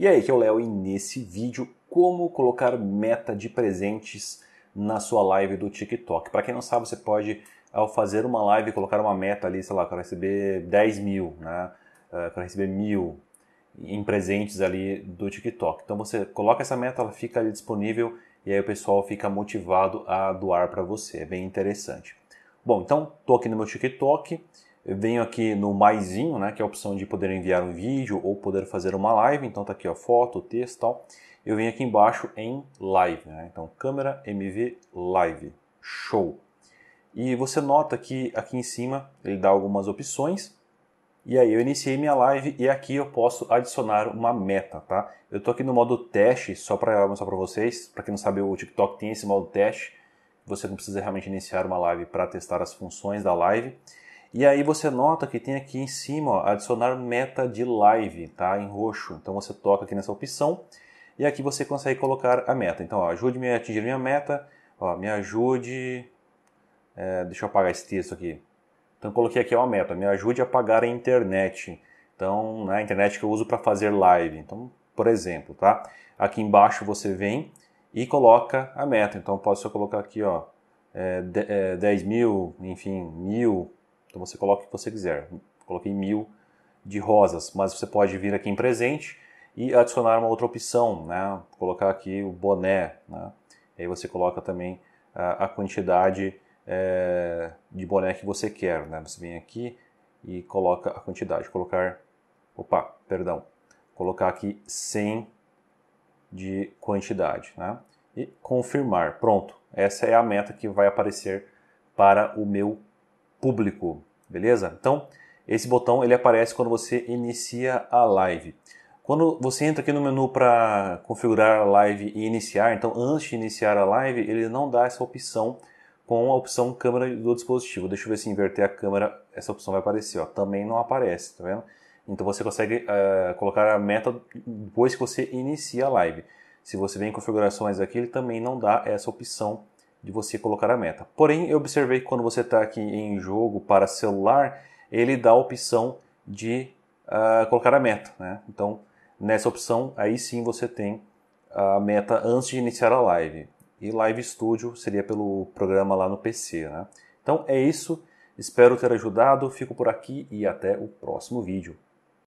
E aí, que é o Léo e nesse vídeo como colocar meta de presentes na sua live do TikTok. Para quem não sabe, você pode ao fazer uma live colocar uma meta ali, sei lá, para receber 10 mil, né? Uh, receber mil em presentes ali do TikTok. Então você coloca essa meta, ela fica ali disponível e aí o pessoal fica motivado a doar para você. É bem interessante. Bom, então tô aqui no meu TikTok eu venho aqui no maisinho, né, que é a opção de poder enviar um vídeo ou poder fazer uma live. Então tá aqui a foto, texto e tal. Eu venho aqui embaixo em live, né? Então câmera MV live. Show. E você nota que aqui em cima ele dá algumas opções. E aí eu iniciei minha live e aqui eu posso adicionar uma meta, tá? Eu estou aqui no modo teste só para mostrar para vocês. Para quem não sabe, o TikTok tem esse modo teste. Você não precisa realmente iniciar uma live para testar as funções da live. E aí você nota que tem aqui em cima, ó, adicionar meta de live, tá? Em roxo. Então você toca aqui nessa opção e aqui você consegue colocar a meta. Então, ajude-me a atingir minha meta, ó, me ajude... É, deixa eu apagar esse texto aqui. Então coloquei aqui uma meta, me ajude a pagar a internet. Então, na né, internet que eu uso para fazer live. Então, por exemplo, tá? Aqui embaixo você vem e coloca a meta. Então, posso só colocar aqui, ó, é, 10 é, mil, enfim, mil, então você coloca o que você quiser. Coloquei mil de rosas, mas você pode vir aqui em presente e adicionar uma outra opção, né? Colocar aqui o boné, né? aí você coloca também a, a quantidade é, de boné que você quer, né? Você vem aqui e coloca a quantidade. Colocar, opa, perdão, colocar aqui 100 de quantidade, né? E confirmar. Pronto. Essa é a meta que vai aparecer para o meu público, beleza? Então, esse botão ele aparece quando você inicia a live. Quando você entra aqui no menu para configurar a live e iniciar, então antes de iniciar a live, ele não dá essa opção com a opção câmera do dispositivo. Deixa eu ver se inverter a câmera, essa opção vai aparecer. Ó. Também não aparece, tá vendo? Então você consegue uh, colocar a meta depois que você inicia a live. Se você vem em configurações aqui, ele também não dá essa opção de você colocar a meta. Porém, eu observei que quando você está aqui em jogo para celular, ele dá a opção de uh, colocar a meta. Né? Então, nessa opção, aí sim você tem a meta antes de iniciar a live. E Live Studio seria pelo programa lá no PC. Né? Então é isso. Espero ter ajudado. Fico por aqui e até o próximo vídeo.